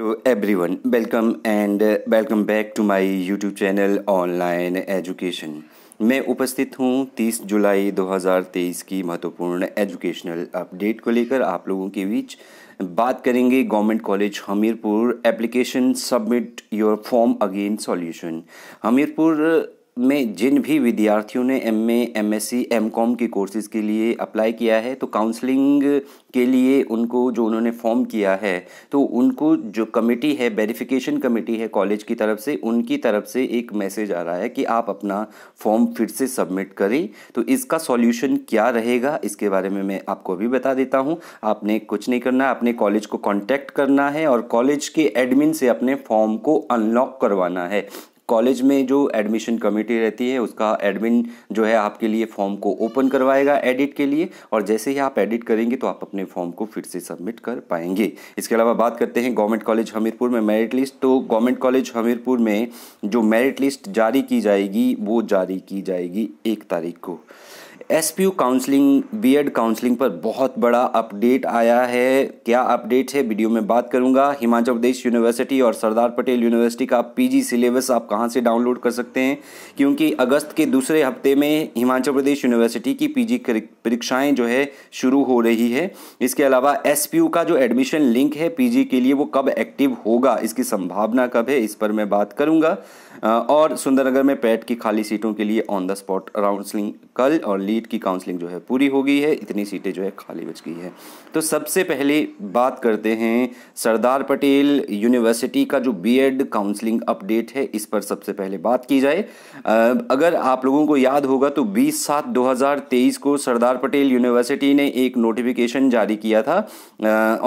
hello everyone welcome and welcome back to my YouTube channel online education मैं उपस्थित हूं 30 जुलाई 2023 की महत्वपूर्ण एजुकेशनल अपडेट को लेकर आप लोगों के बीच बात करेंगे government college Hamirpur application submit your form again solution Hamirpur में जिन भी विद्यार्थियों ने M A M S C M Com के कोर्सेज के लिए अप्लाई किया है तो काउंसलिंग के लिए उनको जो उन्होंने फॉर्म किया है तो उनको जो कमेटी है वेरिफिकेशन कमेटी है कॉलेज की तरफ से उनकी तरफ से एक मैसेज आ रहा है कि आप अपना फॉर्म फिर से सबमिट करें तो इसका सॉल्यूशन क्या रहेगा इसके बारे में मैं आपको अभी बता देता हूँ आपने कुछ नहीं करना अपने कॉलेज को कॉन्टैक्ट करना है और कॉलेज के एडमिन से अपने फॉर्म को अनलॉक करवाना है कॉलेज में जो एडमिशन कमेटी रहती है उसका एडमिन जो है आपके लिए फॉर्म को ओपन करवाएगा एडिट के लिए और जैसे ही आप एडिट करेंगे तो आप अपने फॉर्म को फिर से सबमिट कर पाएंगे इसके अलावा बात करते हैं गवर्नमेंट कॉलेज हमीरपुर में मेरिट लिस्ट तो गवर्नमेंट कॉलेज हमीरपुर में जो मेरिट लिस्ट जारी की जाएगी वो जारी की जाएगी एक तारीख को S P U counselling B Ed counselling पर बहुत बड़ा अपडेट आया है क्या अपडेट है वीडियो में बात करूंगा हिमाचल प्रदेश यूनिवर्सिटी और सरदार पटेल यूनिवर्सिटी का पीजी सिलेबस आप कहां से डाउनलोड कर सकते हैं क्योंकि अगस्त के दूसरे हफ्ते में हिमाचल प्रदेश यूनिवर्सिटी की पीजी परीक्षाएं जो है शुरू हो रही है इसके अलावा एस पी यू का जो एडमिशन लिंक है पी के लिए वो कब एक्टिव होगा इसकी संभावना कब है इस पर मैं बात करूँगा और सुंदरनगर में पैट की खाली सीटों के लिए ऑन द स्पॉट काउंसलिंग कल और ली सीट की काउंसलिंग जो है पूरी हो गई है इतनी सीटें जो है खाली बच गई है तो सबसे पहले बात करते हैं सरदार पटेल यूनिवर्सिटी का जो बीएड काउंसलिंग अपडेट है इस पर सबसे पहले बात की जाए अगर आप लोगों को याद होगा तो 20 सात 2023 को सरदार पटेल यूनिवर्सिटी ने एक नोटिफिकेशन जारी किया था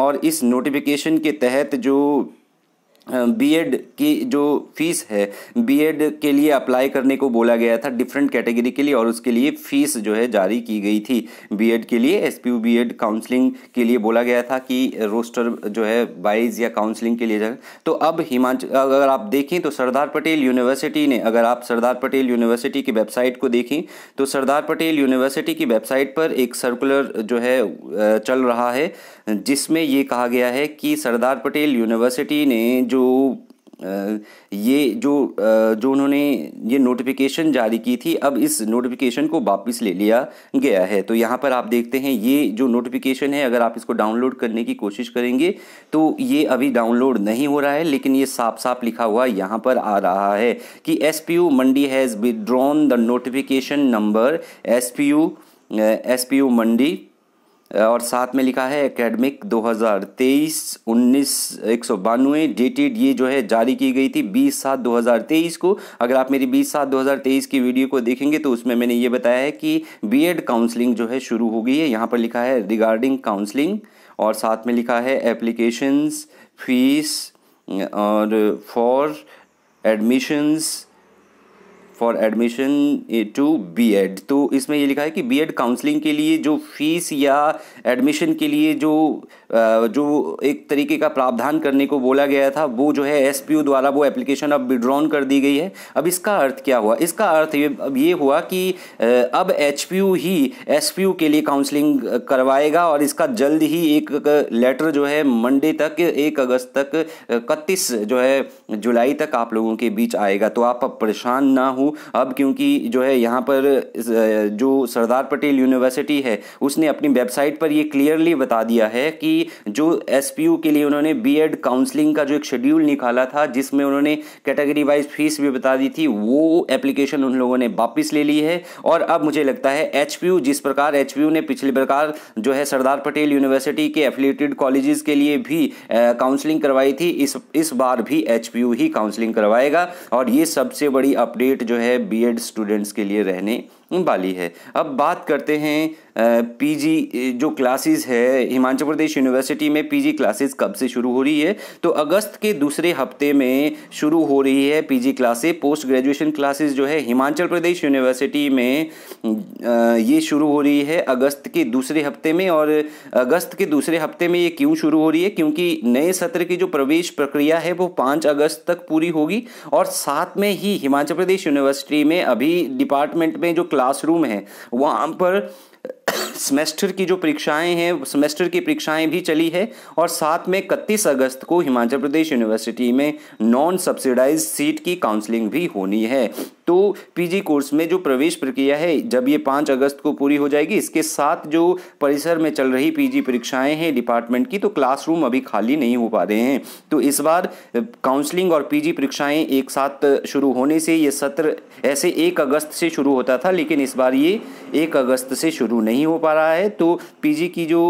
और इस नोटिफिकेशन के तहत जो बीएड की जो फीस है बीएड के लिए अप्लाई करने को बोला गया था डिफरेंट कैटेगरी के लिए और उसके लिए फ़ीस जो है जारी की गई थी बीएड के लिए एस पी बीएड काउंसलिंग के लिए बोला गया था कि रोस्टर जो है बाइज या काउंसलिंग के लिए जाए तो अब हिमाचल अगर आप देखें तो सरदार पटेल यूनिवर्सिटी ने अगर आप सरदार पटेल यूनिवर्सिटी की वेबसाइट को देखें तो सरदार पटेल यूनिवर्सिटी की वेबसाइट पर एक सर्कुलर जो है चल रहा है जिसमें ये कहा गया है कि सरदार पटेल यूनिवर्सिटी ने जो ये जो जो उन्होंने ये नोटिफिकेशन जारी की थी अब इस नोटिफिकेशन को वापस ले लिया गया है तो यहाँ पर आप देखते हैं ये जो नोटिफिकेशन है अगर आप इसको डाउनलोड करने की कोशिश करेंगे तो ये अभी डाउनलोड नहीं हो रहा है लेकिन ये साफ साफ लिखा हुआ यहाँ पर आ रहा है कि S Mandi has withdrawn the notification number S P U Mandi और साथ में लिखा है एकेडमिक 2023-19 एक सौ बानवे डेटेड ये जो है जारी की गई थी 20 सात 2023 को अगर आप मेरी 20 सात 2023 की वीडियो को देखेंगे तो उसमें मैंने ये बताया है कि बीएड काउंसलिंग जो है शुरू हो गई है यहाँ पर लिखा है रिगार्डिंग काउंसलिंग और साथ में लिखा है एप्लीकेशंस फीस और for admissions for admission to B Ed तो इसमें ये लिखा है कि बीएड काउंसलिंग के लिए जो फीस या एडमिशन के लिए जो eh, जो एक तरीके का प्रावधान करने को बोला गया था वो जो है एस द्वारा वो एप्लीकेशन अब विड्रॉन कर दी गई है अब इसका अर्थ क्या हुआ इसका अर्थ ये अब ये हुआ कि eh, अब एच ही एस के लिए काउंसलिंग eh, करवाएगा और इसका जल्द ही एक लेटर जो है मंडे तक एक अगस्त तक इकतीस जो है जुलाई तक आप लोगों के बीच आएगा तो आप परेशान ना हो अब क्योंकि जो है यहाँ पर जो सरदार पटेल यूनिवर्सिटी है उसने अपनी वेबसाइट पर ये क्लियरली बता दिया है कि जो एस के लिए उन्होंने बी काउंसलिंग का जो एक शेड्यूल निकाला था जिसमें उन्होंने कैटेगरी वाइज फीस भी बता दी थी वो एप्लीकेशन उन लोगों ने वापस ले ली है और अब मुझे लगता है एच जिस प्रकार एच ने पिछली प्रकार जो है सरदार पटेल यूनिवर्सिटी के एफिलेटेड कॉलेजेस के लिए भी काउंसलिंग करवाई थी इस इस बार भी एच ही काउंसलिंग करवाएगा और ये सबसे बड़ी अपडेट जो है बीएड स्टूडेंट्स के लिए रहने वाली है अब बात करते हैं पीजी जो क्लासेस है हिमाचल प्रदेश यूनिवर्सिटी में पीजी क्लासेस कब से शुरू हो रही है तो अगस्त के दूसरे हफ्ते में शुरू हो रही है PG classes post graduation classes जो है हिमाचल प्रदेश यूनिवर्सिटी में ये शुरू हो रही है अगस्त के दूसरे हफ्ते में और अगस्त के दूसरे हफ्ते में ये क्यों शुरू हो रही है क्योंकि नए सत्र की जो प्रवेश प्रक्रिया है वो पाँच अगस्त तक पूरी होगी और साथ में ही हिमाचल प्रदेश यूनिवर्सिटी यूनिवर्सिटी में अभी डिपार्टमेंट में जो क्लासरूम है वहाँ पर सेमेस्टर की जो परीक्षाएं हैं सेमेस्टर की परीक्षाएं भी चली है और साथ में इकतीस अगस्त को हिमाचल प्रदेश यूनिवर्सिटी में नॉन सब्सिडाइज सीट की काउंसलिंग भी होनी है तो पीजी कोर्स में जो प्रवेश प्रक्रिया है जब ये पाँच अगस्त को पूरी हो जाएगी इसके साथ जो परिसर में चल रही पीजी परीक्षाएं हैं डिपार्टमेंट की तो क्लासरूम अभी खाली नहीं हो पा रहे हैं तो इस बार काउंसलिंग और पीजी परीक्षाएं एक साथ शुरू होने से ये सत्र ऐसे एक अगस्त से शुरू होता था लेकिन इस बार ये एक अगस्त से शुरू नहीं हो पा रहा है तो पी की जो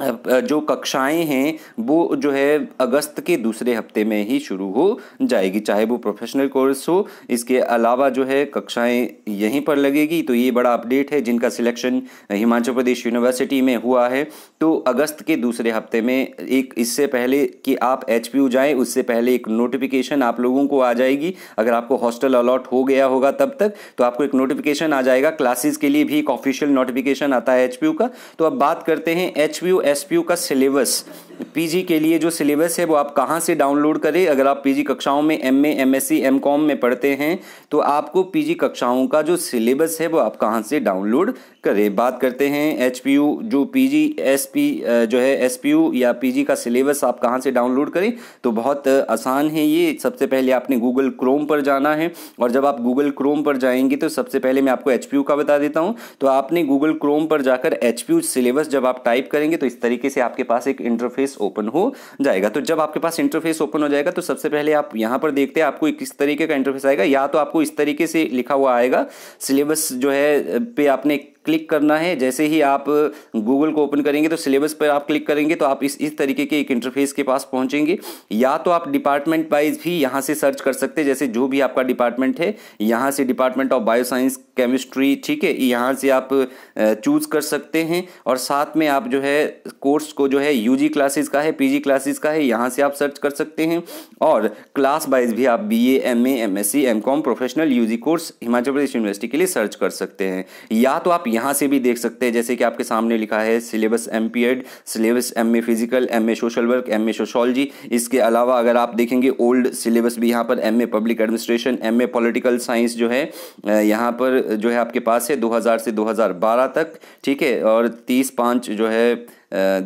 जो कक्षाएं हैं वो जो है अगस्त के दूसरे हफ्ते में ही शुरू हो जाएगी चाहे वो प्रोफेशनल कोर्स हो इसके अलावा जो है कक्षाएं यहीं पर लगेगी तो ये बड़ा अपडेट है जिनका सिलेक्शन हिमाचल प्रदेश यूनिवर्सिटी में हुआ है तो अगस्त के दूसरे हफ्ते में एक इससे पहले कि आप एच पी जाएँ उससे पहले एक नोटिफिकेशन आप लोगों को आ जाएगी अगर आपको हॉस्टल अलॉट हो गया होगा तब तक तो आपको एक नोटिफिकेशन आ जाएगा क्लासेज के लिए भी एक ऑफिशियल नोटिफिकेशन आता है एच का तो अब बात करते हैं एच एस का सिलेबस पीजी के लिए जो सिलेबस है वो आप कहाँ से डाउनलोड करें अगर आप पीजी कक्षाओं में M A M S C M Com में पढ़ते हैं तो आपको पीजी कक्षाओं का जो सिलेबस है वो आप कहाँ से डाउनलोड करें बात करते हैं एच पी यू जो पी जी एस पी जो है एस पी यू या पी जी का सिलेबस आप कहाँ से डाउनलोड करें तो बहुत आसान है ये सबसे पहले आपने गूगल क्रोम पर जाना है और जब आप गूगल क्रोम पर जाएंगे तो सबसे पहले मैं आपको एच पी यू का बता देता हूँ तो आपने गूगल क्रोम पर जाकर एच पी यू सिलेबस जब आप टाइप करेंगे तो इस तरीके से आपके पास एक इंटरफेस ओपन हो जाएगा तो जब आपके पास इंटरफेस ओपन हो जाएगा तो सबसे पहले आप यहाँ पर देखते हैं आपको किस तरीके का इंटरफेस आएगा या तो आपको इस तरीके से लिखा हुआ आएगा सिलेबस जो है पे आपने क्लिक करना है जैसे ही आप गूगल को ओपन करेंगे तो सिलेबस पर आप क्लिक करेंगे तो आप इस इस तरीके के एक इंटरफेस के पास पहुंचेंगे या तो आप डिपार्टमेंट वाइज भी यहां से सर्च कर सकते हैं जैसे जो भी आपका डिपार्टमेंट है यहां से डिपार्टमेंट ऑफ बायोसाइंस केमिस्ट्री ठीक है यहाँ से आप चूज़ कर सकते हैं और साथ में आप जो है कोर्स को जो है यू क्लासेस का है पी क्लासेस का है यहाँ से आप सर्च कर सकते हैं और क्लास वाइज भी आप B S C M Com professional U course Himachal Pradesh university के लिए सर्च कर सकते हैं या तो आप यहाँ से भी देख सकते हैं जैसे कि आपके सामने लिखा है syllabus M P Ed syllabus M A physical M A social work M A sociology इसके अलावा अगर आप देखेंगे ओल्ड सिलेबस भी यहाँ पर M A public administration M A political science जो है यहाँ पर जो है आपके पास है हज़ार से बारह तक ठीक है और तीस पाँच जो है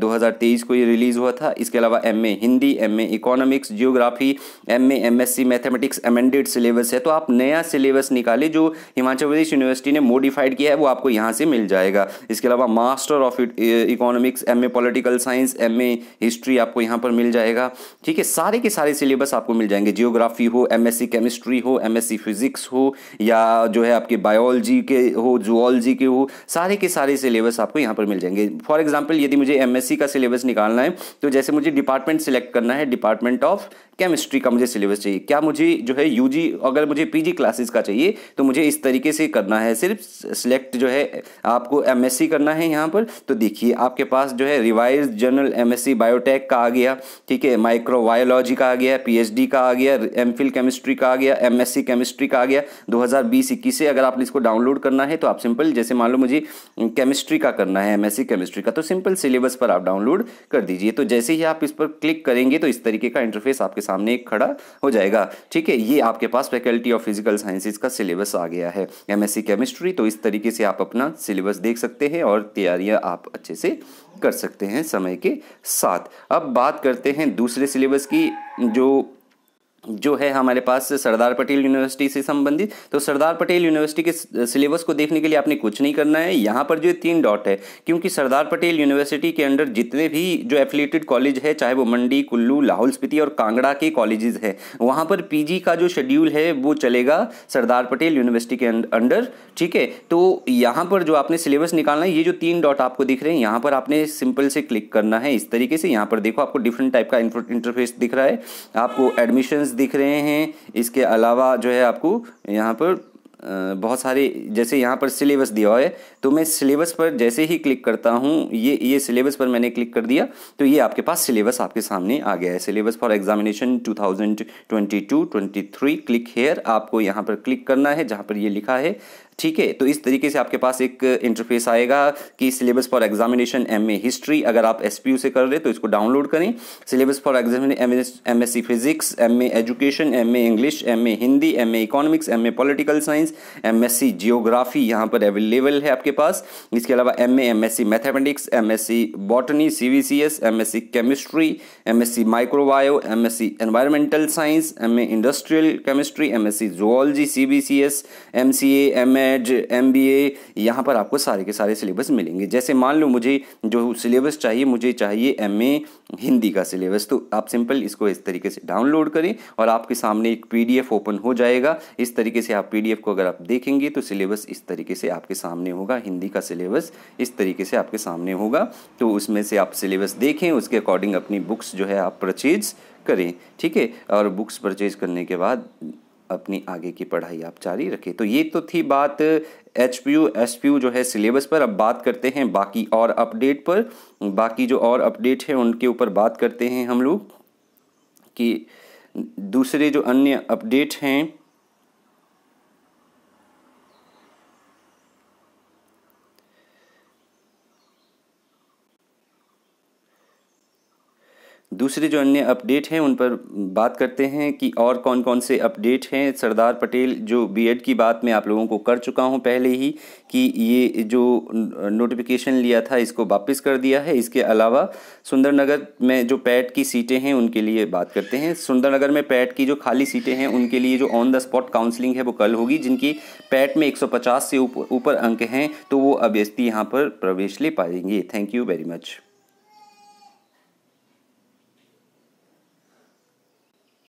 2023 को ये रिलीज़ हुआ था इसके अलावा M Hindi M economics geography M M Sc mathematics amended syllabus है तो आप नया सिलेबस निकाले जो हिमाचल प्रदेश यूनिवर्सिटी ने मोडिफाइड किया है वो आपको यहाँ से मिल जाएगा इसके अलावा master of economics M A political science M history आपको यहाँ पर मिल जाएगा ठीक है सारे के सारे सिलेबस आपको मिल जाएंगे जियोग्राफी हो एम केमिस्ट्री हो एम फिजिक्स हो या जो है आपके बायोलॉजी के हो जूलॉजी के हो सारे के सारे सिलेबस आपको यहाँ पर मिल जाएंगे फॉर एग्जाम्पल यदि मुझे एम का सिलेबस निकालना है तो जैसे मुझे डिपार्टमेंट सेलेक्ट करना है डिपार्टमेंट ऑफ केमिस्ट्री का मुझे सिलेबस चाहिए क्या मुझे जो है यू अगर मुझे पी क्लासेस का चाहिए तो मुझे इस तरीके से करना है सिर्फ सिलेक्ट जो है आपको एम करना है यहाँ पर तो देखिए आपके पास जो है रिवाइज जनरल एम बायोटेक का आ गया ठीक है माइक्रो बायोलॉजी का आ गया पी का आ गया एम केमिस्ट्री का आ गया एम केमिस्ट्री का आ गया दो हज़ार से अगर आपने इसको डाउनलोड करना है तो आप सिंपल जैसे मान लो मुझे केमिस्ट्री का करना है एमएससी केमिस्ट्री का तो सिंपल सिलेबस सिलेबस पर आप डाउनलोड कर दीजिए तो जैसे ही आप इस पर क्लिक करेंगे तो इस तरीके का इंटरफेस आपके सामने खड़ा हो जाएगा ठीक है ये आपके पास फैकल्टी ऑफ फिजिकल साइंसिस का सिलेबस आ गया है एमएससी केमिस्ट्री तो इस तरीके से आप अपना सिलेबस देख सकते हैं और तैयारियां आप अच्छे से कर सकते हैं समय के साथ अब बात करते हैं दूसरे सिलेबस की जो जो है हमारे पास सरदार पटेल यूनिवर्सिटी से संबंधित तो सरदार पटेल यूनिवर्सिटी के सिलेबस को देखने के लिए आपने कुछ नहीं करना है यहाँ पर जो तीन डॉट है क्योंकि सरदार पटेल यूनिवर्सिटी के अंडर जितने भी जो एफिलेटेड कॉलेज है चाहे वो मंडी कुल्लू लाहौल स्पीति और कांगड़ा के कॉलेजेस है वहाँ पर पी का जो शेड्यूल है वो चलेगा सरदार पटेल यूनिवर्सिटी के अंडर ठीक है तो यहाँ पर जो आपने सिलेबस निकालना है ये जो तीन डॉट आपको दिख रहे हैं यहाँ पर आपने सिंपल से क्लिक करना है इस तरीके से यहाँ पर देखो आपको डिफरेंट टाइप का इंटरफेस दिख रहा है आपको एडमिशन दिख रहे हैं इसके अलावा जो है आपको यहाँ पर बहुत सारे जैसे यहाँ पर सिलेबस दिया हुआ है तो मैं सिलेबस पर जैसे ही क्लिक करता हूँ ये ये सिलेबस पर मैंने क्लिक कर दिया तो ये आपके पास सिलेबस आपके सामने आ गया है syllabus for examination 2022-23 click here आपको यहाँ पर क्लिक करना है जहाँ पर ये लिखा है ठीक है तो इस तरीके से आपके पास एक इंटरफेस आएगा कि syllabus for examination M A history अगर आप एस पी यू से कर रहे तो इसको डाउनलोड करें syllabus for examination M S C physics M A education M A English M A Hindi M A economics M A political science M S C geography यहाँ पर अवेलेबल है आपके पास इसके अलावा M A M S C mathematics M S C botany C V C S M S C chemistry M S C microbio M S C environmental science M A industrial chemistry M S C zoology C B C S M C A M A net M B A यहाँ पर आपको सारे के सारे syllabus मिलेंगे जैसे मान लो मुझे जो सिलेबस चाहिए मुझे चाहिए एम ए हिंदी का सिलेबस तो आप सिंपल इसको इस तरीके से डाउनलोड करें और आपके सामने एक पी डी एफ ओपन हो जाएगा इस तरीके से आप पी डी एफ को अगर आप देखेंगे तो सिलेबस इस तरीके से आपके सामने होगा हिंदी का सिलेबस इस तरीके से आपके सामने होगा तो उसमें से आप सिलेबस देखें उसके अकॉर्डिंग अपनी बुक्स जो है आप परचेज़ करें ठीक है और बुक्स परचेज़ करने के बाद अपनी आगे की पढ़ाई आप जारी रखें तो ये तो थी बात H P U S P U जो है सिलेबस पर अब बात करते हैं बाकी और अपडेट पर बाकी जो और अपडेट हैं उनके ऊपर बात करते हैं हम लोग कि दूसरे जो अन्य अपडेट हैं दूसरे जो अन्य अपडेट हैं उन पर बात करते हैं कि और कौन कौन से अपडेट हैं सरदार पटेल जो बीएड की बात मैं आप लोगों को कर चुका हूं पहले ही कि ये जो नोटिफिकेशन लिया था इसको वापस कर दिया है इसके अलावा सुंदरनगर में जो पैट की सीटें हैं उनके लिए बात करते हैं सुंदरनगर में पैट की जो खाली सीटें हैं उनके लिए जो ऑन द स्पॉट काउंसलिंग है वो कल होगी जिनकी पैट में एक से ऊपर अंक हैं तो वो अभ्यर्थी यहाँ पर प्रवेश ले पाएंगे थैंक यू वेरी मच